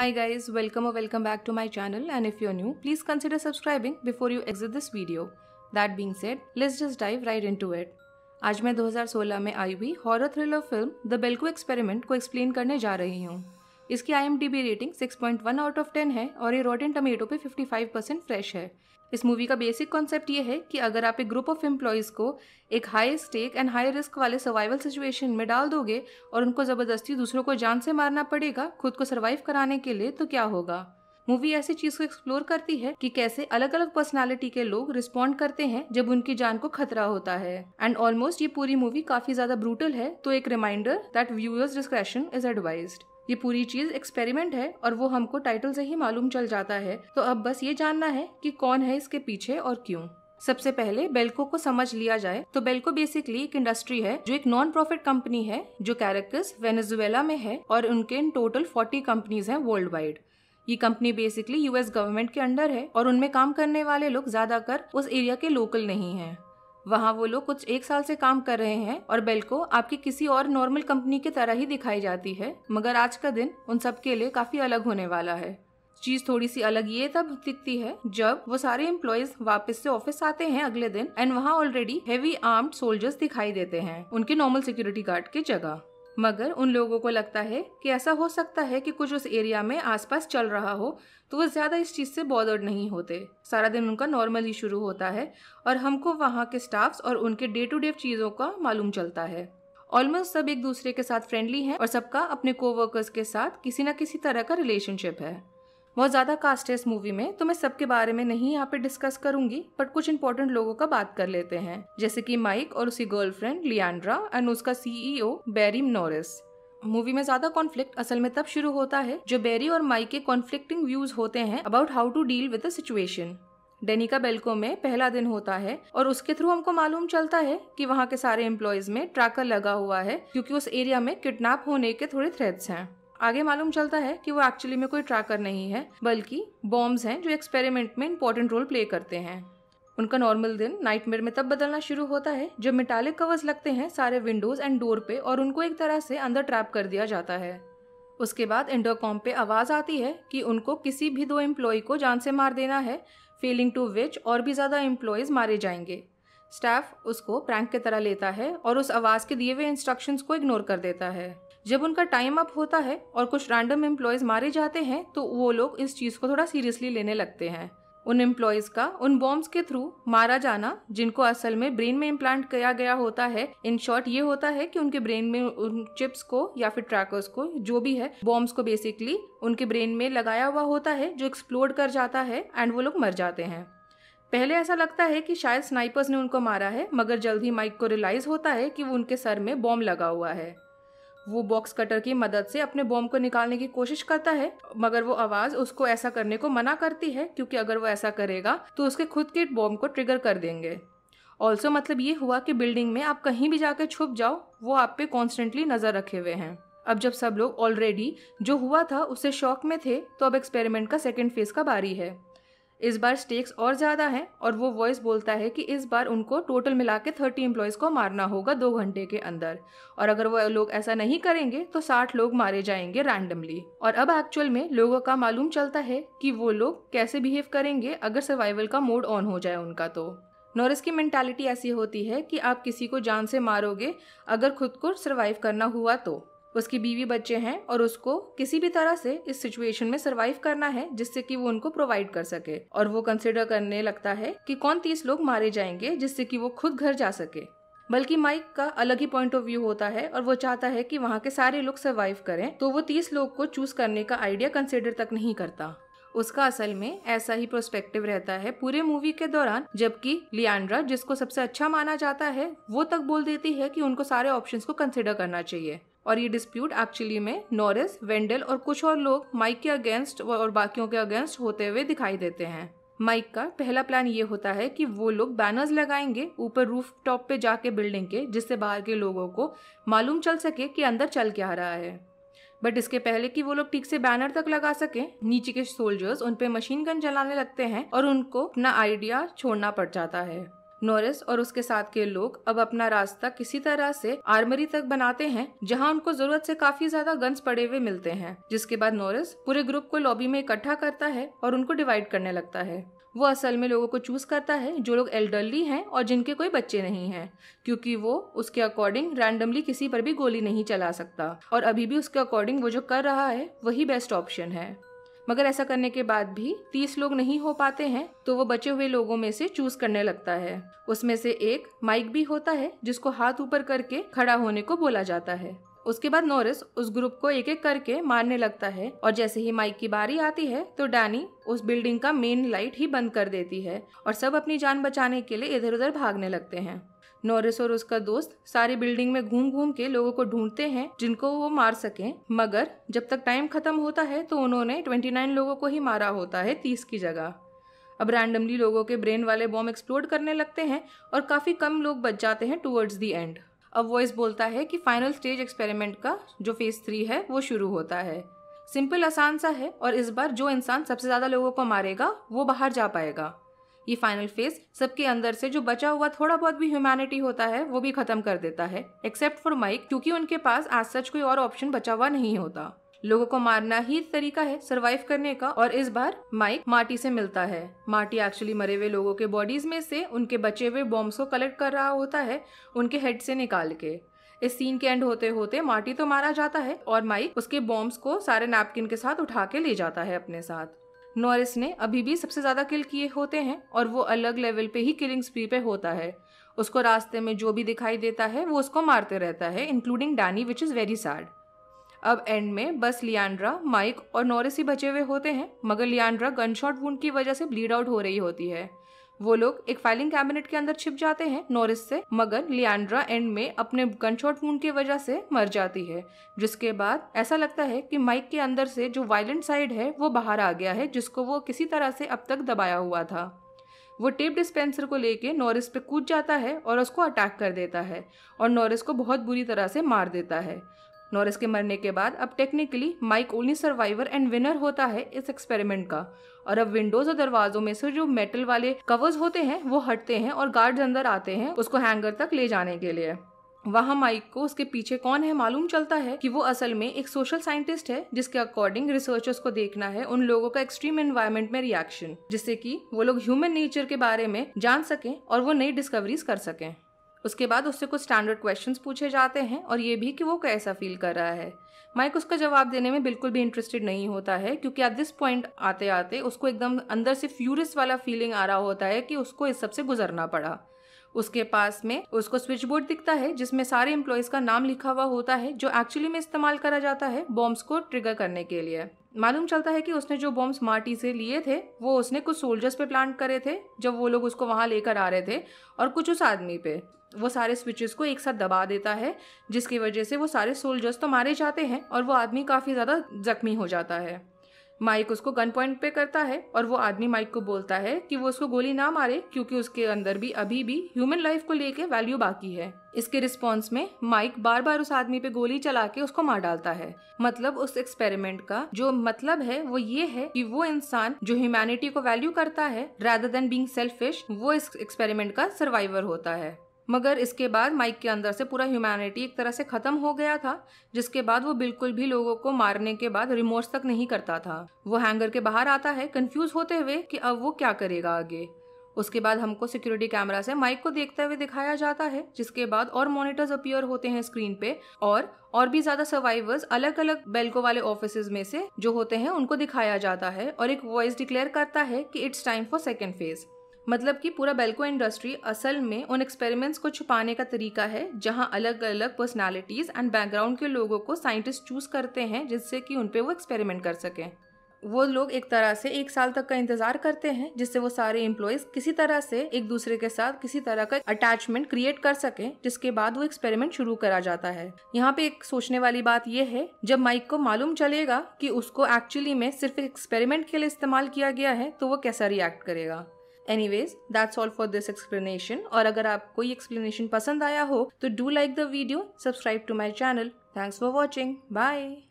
Hi guys, welcome or welcome back to my channel and if you're new, please consider subscribing before you exit this video. That being said, let's just dive right into it. आज मैं 2016 में आई हुई horror thriller film the Belko experiment को explain करने जा रही हूँ इसकी आई रेटिंग 6.1 आउट ऑफ 10 है और ये रॉटन टमेटो पे 55 परसेंट फ्रेश है इस मूवी का बेसिक कॉन्सेप्ट ये है कि अगर आप एक ग्रुप ऑफ एम्प्लॉयज़ को एक high stake and high risk वाले सर्वाइवल सिचुएशन में डाल दोगे और उनको ज़बरदस्ती दूसरों को जान से मारना पड़ेगा खुद को सर्वाइव कराने के लिए तो क्या होगा मूवी ऐसी चीज को एक्सप्लोर करती है कि कैसे अलग अलग पर्सनालिटी के लोग रिस्पॉन्ड करते हैं जब उनकी जान को खतरा होता है एंड ऑलमोस्ट ये पूरी मूवी काफी ज्यादा ब्रूटल है तो एक reminder that viewers discretion is advised ये पूरी चीज एक्सपेरिमेंट है और वो हमको टाइटल से ही मालूम चल जाता है तो अब बस ये जानना है कि कौन है इसके पीछे और क्यों सबसे पहले बेल्को को समझ लिया जाए तो बेल्को बेसिकली एक इंडस्ट्री है जो एक नॉन प्रॉफिट कंपनी है जो कैरेक्टर्स वेनेजुएला में है और उनके टोटल फोर्टी कंपनीज हैं वर्ल्ड वाइड ये कंपनी बेसिकली यूएस गवर्नमेंट के अंडर है और उनमें काम करने वाले लोग ज्यादातर उस एरिया के लोकल नहीं हैं वहाँ वो लोग कुछ एक साल से काम कर रहे हैं और बेल्को आपकी किसी और नॉर्मल कंपनी की तरह ही दिखाई जाती है मगर आज का दिन उन सबके लिए काफी अलग होने वाला है चीज थोड़ी सी अलग ये तब दिखती है जब वो सारे एम्प्लॉयज वापस से ऑफिस आते हैं अगले दिन एंड वहाँ ऑलरेडी हेवी आर्म्ड सोल्जर्स दिखाई देते हैं उनके नॉर्मल सिक्योरिटी गार्ड की जगह मगर उन लोगों को लगता है कि ऐसा हो सकता है कि कुछ उस एरिया में आसपास चल रहा हो तो वो ज़्यादा इस चीज़ से बॉदर्ड नहीं होते सारा दिन उनका नॉर्मली शुरू होता है और हमको वहाँ के स्टाफ्स और उनके डे टू डे चीज़ों का मालूम चलता है ऑलमोस्ट सब एक दूसरे के साथ फ्रेंडली हैं और सबका अपने कोवर्कर्स के साथ किसी न किसी तरह का रिलेशनशिप है बहुत ज़्यादा कास्ट है इस मूवी में तो मैं सबके बारे में नहीं यहाँ पे डिस्कस करूंगी बट कुछ इंपॉर्टेंट लोगों का बात कर लेते हैं जैसे कि माइक और उसकी गर्लफ्रेंड लियांड्रा एंड उसका सीईओ बैरी नॉरिस मूवी में ज्यादा कॉन्फ्लिक्ट असल में तब शुरू होता है जो बेरी और माइक के कॉन्फ्लिक्टिंग व्यूज होते हैं about how to deal with situation Danica Belko में पहला दिन होता है और उसके थ्रू हमको मालूम चलता है कि वहाँ के सारे एम्प्लॉयज में ट्रैकर लगा हुआ है क्योंकि उस एरिया में किडनैप होने के थोड़े थ्रेट्स हैं आगे मालूम चलता है कि वो एक्चुअली में कोई ट्रैकर नहीं है बल्कि बॉम्ब्स हैं जो एक्सपेरिमेंट में इंपॉर्टेंट रोल प्ले करते हैं उनका नॉर्मल दिन नाइटमेयर में तब बदलना शुरू होता है जब मेटालिक कवर्स लगते हैं सारे विंडोज एंड डोर पे और उनको एक तरह से अंदर ट्रैप कर दिया जाता है उसके बाद इंटरकॉम पे आवाज़ आती है कि उनको किसी भी दो एम्प्लॉय को जान से मार देना है फेलिंग टू विच और भी ज़्यादा एम्प्लॉयज़ मारे जाएंगे स्टाफ उसको प्रैंक की तरह लेता है और उस आवाज़ के दिए हुए इंस्ट्रक्शंस को इग्नोर कर देता है जब उनका टाइम अप होता है और कुछ रैंडम एम्प्लॉयज़ मारे जाते हैं तो वो लोग इस चीज़ को थोड़ा सीरियसली लेने लगते हैं उन एम्प्लॉयज़ का उन बॉम्ब्स के थ्रू मारा जाना जिनको असल में ब्रेन में इम्प्लांट किया गया होता है इन शॉर्ट ये होता है कि उनके ब्रेन में उन चिप्स को या फिर ट्रैकर्स को जो भी है बॉम्ब्स को बेसिकली उनके ब्रेन में लगाया हुआ होता है जो एक्सप्लोड कर जाता है एंड वो लोग मर जाते हैं पहले ऐसा लगता है कि शायद स्नाइपर्स ने उनको मारा है मगर जल्द ही माइक को रियलाइज होता है कि वो उनके सर में बॉम्ब लगा हुआ है वो बॉक्स कटर की मदद से अपने बॉम्ब को निकालने की कोशिश करता है मगर वो आवाज उसको ऐसा करने को मना करती है क्योंकि अगर वो ऐसा करेगा तो उसके खुद के बॉम्ब को ट्रिगर कर देंगे ऑल्सो मतलब ये हुआ कि बिल्डिंग में आप कहीं भी जाकर छुप जाओ वो आप पे कॉन्स्टेंटली नजर रखे हुए हैं अब जब सब लोग ऑलरेडी जो हुआ था उससे शौक में थे तो अब एक्सपेरिमेंट का सेकेंड फेज का बारी है इस बार स्टेक्स और ज़्यादा है और वो वॉइस बोलता है कि इस बार उनको टोटल मिला के थर्टी एम्प्लॉयज़ को मारना होगा दो घंटे के अंदर और अगर वो लोग ऐसा नहीं करेंगे तो साठ लोग मारे जाएंगे रैंडमली और अब एक्चुअल में लोगों का मालूम चलता है कि वो लोग कैसे बिहेव करेंगे अगर सर्वाइवल का मोड ऑन हो जाए उनका तो नॉरिस की मैंटेलिटी ऐसी होती है कि आप किसी को जान से मारोगे अगर खुद को सर्वाइव करना हुआ तो उसकी बीवी बच्चे हैं और उसको किसी भी तरह से इस सिचुएशन में सरवाइव करना है जिससे कि वो उनको प्रोवाइड कर सके और वो कंसिडर करने लगता है कि कौन तीस लोग मारे जाएंगे जिससे कि वो खुद घर जा सके बल्कि माइक का अलग ही पॉइंट ऑफ व्यू होता है और वो चाहता है कि वहाँ के सारे लोग सर्वाइव करें तो वो तीस लोग को चूज करने का आइडिया कंसिडर तक नहीं करता उसका असल में ऐसा ही प्रोस्पेक्टिव रहता है पूरे मूवी के दौरान जबकि लियांड्रा जिसको सबसे अच्छा माना जाता है वो तक बोल देती है कि उनको सारे ऑप्शंस को कंसिडर करना चाहिए और ये डिस्प्यूट एक्चुअली में नॉरिस वेंडल और कुछ और लोग माइक के अगेंस्ट और बाकियों के अगेंस्ट होते हुए दिखाई देते हैं माइक का पहला प्लान ये होता है कि वो लोग बैनर्स लगाएंगे ऊपर रूफ टॉप पे जाके बिल्डिंग के जिससे बाहर के लोगों को मालूम चल सके कि अंदर चल क्या रहा है बट इसके पहले कि वो लोग ठीक से बैनर तक लगा सकें नीचे के सोल्जर्स उन पर मशीन गन चलाने लगते हैं और उनको अपना आइडिया छोड़ना पड़ जाता है नोरिस और उसके साथ के लोग अब अपना रास्ता किसी तरह से आर्मरी तक बनाते हैं जहां उनको जरूरत से काफी ज्यादा गन्स पड़े हुए मिलते हैं जिसके बाद नोरिस पूरे ग्रुप को लॉबी में इकट्ठा करता है और उनको डिवाइड करने लगता है वो असल में लोगों को चूज करता है जो लोग एल्डरली हैं और जिनके कोई बच्चे नहीं हैं क्योंकि वो उसके अकॉर्डिंग रैंडमली किसी पर भी गोली नहीं चला सकता और अभी भी उसके अकॉर्डिंग वो जो कर रहा है वही बेस्ट ऑप्शन है मगर ऐसा करने के बाद भी तीस लोग नहीं हो पाते हैं तो वो बचे हुए लोगों में से चूज करने लगता है उसमें से एक माइक भी होता है जिसको हाथ ऊपर करके खड़ा होने को बोला जाता है उसके बाद नोरिस उस ग्रुप को एक एक करके मारने लगता है और जैसे ही माइक की बारी आती है तो डैनी उस बिल्डिंग का मेन लाइट ही बंद कर देती है और सब अपनी जान बचाने के लिए इधर उधर भागने लगते हैं नोरिस और उसका दोस्त सारी बिल्डिंग में घूम घूम के लोगों को ढूंढते हैं जिनको वो मार सकें मगर जब तक टाइम खत्म होता है तो उन्होंने 29 लोगों को ही मारा होता है 30 की जगह अब रैंडमली लोगों के ब्रेन वाले बॉम्ब एक्सप्लोड करने लगते हैं और काफ़ी कम लोग बच जाते हैं टूवर्ड्स दी एंड अब वॉइस बोलता है कि फाइनल स्टेज एक्सपेरिमेंट का जो फेज थ्री है वो शुरू होता है सिंपल आसान सा है और इस बार जो इंसान सबसे ज़्यादा लोगों को मारेगा वो बाहर जा पाएगा ये फाइनल फेज सबके अंदर से जो बचा हुआ थोड़ा बहुत भी ह्यूमैनिटी होता है वो भी खत्म कर देता है एक्सेप्ट फॉर माइक क्योंकि उनके पास आज सच कोई और ऑप्शन बचा हुआ नहीं होता लोगों को मारना ही तरीका है सरवाइव करने का और इस बार माइक मार्टी से मिलता है मार्टी एक्चुअली मरे हुए लोगों के बॉडीज में से उनके बचे हुए बॉम्ब्स को कलेक्ट कर रहा होता है उनके हेड से निकाल के इस सीन के एंड होते होते मार्टी तो मारा जाता है और माइक उसके बॉम्ब्स को सारे नैपकिन के साथ उठा के ले जाता है अपने साथ नॉरिस ने अभी भी सबसे ज़्यादा किल किए होते हैं और वो अलग लेवल पे ही किलिंग स्पी पे होता है उसको रास्ते में जो भी दिखाई देता है वो उसको मारते रहता है including Danny which is very sad अब एंड में बस लियांड्रा माइक और नॉरिस ही बचे हुए होते हैं मगर लियांड्रा गन शॉट की वजह से ब्लीड आउट हो रही होती है वो लोग एक फाइलिंग कैबिनेट के अंदर छिप जाते हैं नोरिस से मगर लियांड्रा एंड में अपने गनशॉट वूंड की वजह से मर जाती है जिसके बाद ऐसा लगता है कि माइक के अंदर से जो वायलेंट साइड है वो बाहर आ गया है जिसको वो किसी तरह से अब तक दबाया हुआ था वो टेप डिस्पेंसर को लेके नॉरिस पे कूद जाता है और उसको अटैक कर देता है और नॉरिस को बहुत बुरी तरह से मार देता है नॉरिस के मरने के बाद अब technically Mike only survivor and winner होता है इस एक्सपेरिमेंट का और अब विंडोज और दरवाजों में से जो मेटल वाले कवर्स होते हैं वो हटते हैं और गार्ड्स अंदर आते हैं उसको हैंगर तक ले जाने के लिए वहां माइक को उसके पीछे कौन है मालूम चलता है कि वो असल में एक सोशल साइंटिस्ट है जिसके अकॉर्डिंग रिसर्चर्स को देखना है उन लोगों का एक्सट्रीम एनवायरमेंट में रिएक्शन जिससे कि वो लोग ह्यूमन नेचर के बारे में जान सकें और वो नई डिस्कवरीज कर सकें उसके बाद उससे कुछ स्टैंडर्ड क्वेश्चंस पूछे जाते हैं और ये भी कि वो कैसा फील कर रहा है माइक उसका जवाब देने में बिल्कुल भी इंटरेस्टेड नहीं होता है क्योंकि एट दिस पॉइंट आते आते उसको एकदम अंदर से फ्यूरियस वाला फीलिंग आ रहा होता है कि उसको इस सबसे गुजरना पड़ा उसके पास में उसको स्विच बोर्ड दिखता है जिसमें सारे एम्प्लॉयज का नाम लिखा हुआ होता है जो एक्चुअली में इस्तेमाल करा जाता है बॉम्ब्स को ट्रिगर करने के लिए मालूम चलता है कि उसने जो बॉम्ब्स मार्टी से लिए थे वो उसने कुछ सोल्जर्स पे प्लांट करे थे जब वो लोग उसको वहां लेकर आ रहे थे और कुछ उस आदमी पे वो सारे स्विचेस को एक साथ दबा देता है जिसकी वजह से वो सारे सोल्जर्स तो मारे जाते हैं और वो आदमी काफ़ी ज़्यादा जख्मी हो जाता है माइक उसको गन पॉइंट पे करता है और वो आदमी माइक को बोलता है कि वो उसको गोली ना मारे क्योंकि उसके अंदर भी अभी भी ह्यूमन लाइफ को लेके वैल्यू बाकी है इसके रिस्पॉन्स में माइक बार बार उस आदमी पे गोली चला के उसको मार डालता है मतलब उस एक्सपेरिमेंट का जो मतलब है वो ये है कि वो इंसान जो ह्यूमैनिटी को वैल्यू करता है रादर देन बींग सेल्फिश वो इस एक्सपेरिमेंट का सर्वाइवर होता है मगर इसके बाद माइक के अंदर से पूरा ह्यूमैनिटी एक तरह से ख़त्म हो गया था जिसके बाद वो बिल्कुल भी लोगों को मारने के बाद रिमोर्स तक नहीं करता था वो हैंगर के बाहर आता है कंफ्यूज होते हुए कि अब वो क्या करेगा आगे उसके बाद हमको सिक्योरिटी कैमरा से माइक को देखते हुए दिखाया जाता है जिसके बाद और मॉनिटर्स अपियर होते हैं स्क्रीन पे और और भी ज्यादा सर्वाइवर्स अलग अलग बेल्को वाले ऑफिस में से जो होते हैं उनको दिखाया जाता है और एक वॉइस डिक्लेयर करता है कि it's time for second phase मतलब कि पूरा बेल्को इंडस्ट्री असल में उन एक्सपेरिमेंट्स को छुपाने का तरीका है जहां अलग अलग पर्सनालिटीज़ एंड बैकग्राउंड के लोगों को साइंटिस्ट चूज़ करते हैं जिससे कि उन पर वो एक्सपेरिमेंट कर सकें वो लोग एक तरह से एक साल तक का इंतजार करते हैं जिससे वो सारे एम्प्लॉयज किसी तरह से एक दूसरे के साथ किसी तरह का अटैचमेंट क्रिएट कर सके जिसके बाद वो एक्सपेरिमेंट शुरू करा जाता है यहाँ पे एक सोचने वाली बात यह है जब माइक को मालूम चलेगा कि उसको एक्चुअली में सिर्फ एक्सपेरिमेंट के लिए इस्तेमाल किया गया है तो वो कैसा रिएक्ट करेगा anyways that's all for this explanation और अगर आपको ये एक्सप्लेनेशन पसंद आया हो तो do like the video subscribe to my channel thanks for watching bye